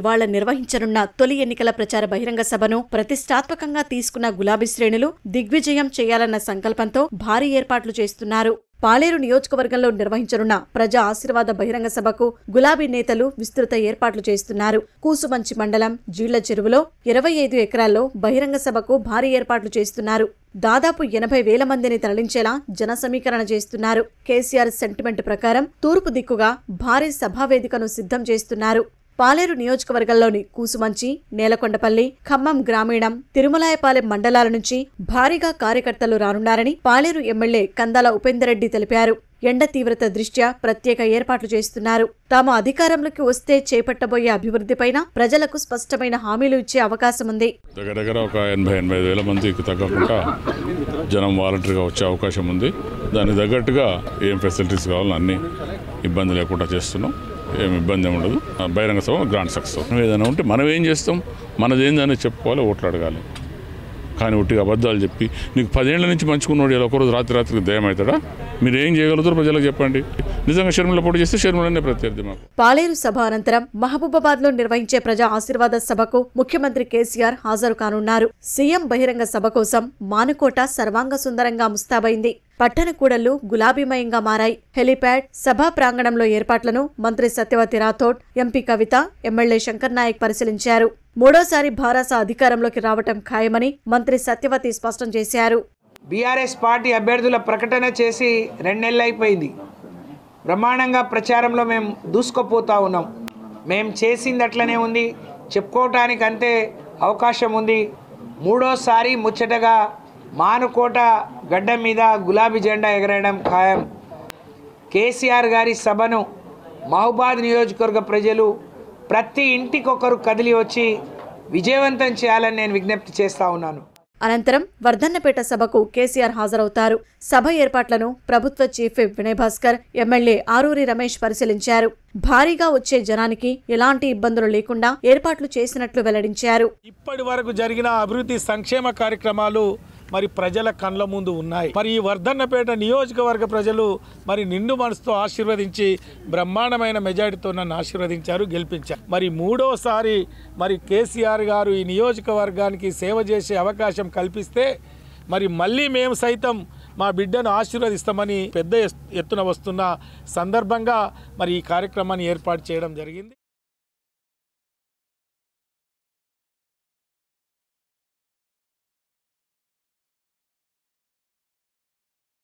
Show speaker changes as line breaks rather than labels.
ఇవాళ నిర్వహించనున్న తొలి ఎన్నికల ప్రచార బహిరంగ సభను ప్రతిష్టాత్మకంగా తీసుకున్న గులాబీ శ్రేణులు దిగ్విజయం చేయాలన్న సంకల్పంతో భారీ ఏర్పాట్లు చేస్తున్నారు పాలేరు నియోజకవర్గంలో నిర్వహించనున్న ప్రజా ఆశీర్వాద బహిరంగ సభకు గులాబీ నేతలు విస్తృత ఏర్పాట్లు చేస్తున్నారు కూసుమంచి మండలం జీళ్ల చెరువులో ఇరవై ఐదు ఎకరాల్లో బహిరంగ సభకు భారీ ఏర్పాట్లు చేస్తున్నారు దాదాపు ఎనభై వేల మందిని తరలించేలా జన సమీకరణ చేస్తున్నారు కేసీఆర్ సెంటిమెంట్ ప్రకారం తూర్పు దిక్కుగా భారీ సభావేదికను సిద్ధం చేస్తున్నారు పాలేరు నియోజకవర్గంలోని కూసుమంచి నేలకొండపల్లి ఖమ్మం గ్రామీణం తిరుమలాయపాలెం మండలాల నుంచి భారీగా కార్యకర్తలు రానున్నారని పాలేరు ఎమ్మెల్యే కందాల ఉపేందరెడ్డి తెలిపారు ఎండ తీవ్రత దృష్ట్యా ప్రత్యేక ఏర్పాట్లు చేస్తున్నారు తాము అధికారంలోకి వస్తే చేపట్టబోయే అభివృద్ధిపైన ప్రజలకు స్పష్టమైన హామీలు ఇచ్చే అవకాశం ఉంది
దగ్గర దగ్గర ఒక ఎనభై ఎనభై వేల మందికి తగ్గకుండా జనం వాలంటీర్గా వచ్చే అవకాశం ఉంది దానికి తగ్గట్టుగా ఏం ఫెసిలిటీస్ కావాలో అన్ని ఇబ్బంది లేకుండా చేస్తున్నాం ఏమి ఇబ్బంది ఏమి ఉండదు బహిరంగ సభ గ్రాండ్ సక్సెస్ ఏదైనా ఉంటే మనం ఏం చేస్తాం మనది ఏందని చెప్పుకోవాలి ఓట్లు అడగాలి కానీ ఒట్టిగా అబద్ధాలు చెప్పి నీకు పదేళ్ల నుంచి మంచుకున్నాడు ఒకరోజు రాత్రి రాత్రికి దయమవుతాడా మీరు ఏం చేయగలుగుతారు ప్రజలకు చెప్పండి నిజంగా షర్మిల పోటీ చేస్తే షర్మిలనే ప్రత్యర్థి మాకు
పాలేరు సభ అనంతరం మహబూబాబాద్ లో నిర్వహించే ప్రజా ఆశీర్వాద సభకు ముఖ్యమంత్రి కేసీఆర్ హాజరు కానున్నారు సీఎం బహిరంగ సభ కోసం మానుకోట సర్వాంగ సుందరంగా ముస్తాబైంది పట్టణ కూడళ్లు గులాబీమయంగా మారాయి హెలీప్యాడ్ సభా ప్రాంగణంలో ఏర్పాట్లను మంత్రి సత్యవతి రాథోడ్ ఎంపీ కవిత ఎమ్మెల్యే శంకర్ నాయక్ పరిశీలించారు మూడోసారి భారస అధికారంలోకి రావటం ఖాయమని మంత్రి సత్యవతి స్పష్టం చేశారు
బీఆర్ఎస్ పార్టీ అభ్యర్థుల ప్రకటన చేసి నెలలు అయిపోయింది బ్రహ్మాండంగా ప్రచారంలో మేము దూసుకుపోతూ ఉన్నాం మేము చేసింది అట్లనే ఉంది చెప్పుకోవటానికి అంతే అవకాశం ఉంది మూడోసారి ముచ్చటగా మానుకోట గడ్డ మీద గులాబీ జెండా ఎగరడం ఖాయం కేసీఆర్ గారి సభను మహబాద్ నియోజకవర్గ ప్రజలు ప్రతి ఇంటికొకరు కదిలి వచ్చి విజయవంతం చేయాలని నేను విజ్ఞప్తి చేస్తూ ఉన్నాను
అనంతరం వర్ధన్నపేట సభకు కేసీఆర్ హాజరవుతారు సభ ఏర్పాట్లను ప్రభుత్వ చీఫ్ వినయ్ భాస్కర్ ఎమ్మెల్యే ఆరూరి రమేష్ పరిశీలించారు భారీగా వచ్చే జనానికి ఎలాంటి ఇబ్బందులు లేకుండా ఏర్పాట్లు చేసినట్లు వెల్లడించారు
ఇప్పటి వరకు జరిగిన అభివృద్ధి సంక్షేమ కార్యక్రమాలు మరి ప్రజల కండ్ల ముందు ఉన్నాయి మరి ఈ వర్ధన్నపేట నియోజకవర్గ ప్రజలు మరి నిండు మనసుతో ఆశీర్వదించి బ్రహ్మాండమైన మెజారిటీతో నన్ను ఆశీర్వదించారు గెలిపించారు మరి మూడోసారి మరి కేసీఆర్ గారు ఈ నియోజకవర్గానికి సేవ చేసే అవకాశం కల్పిస్తే మరి మళ్ళీ మేము సైతం మా బిడ్డను ఆశీర్వదిస్తామని పెద్ద ఎత్తున వస్తున్న సందర్భంగా మరి ఈ కార్యక్రమాన్ని ఏర్పాటు చేయడం జరిగింది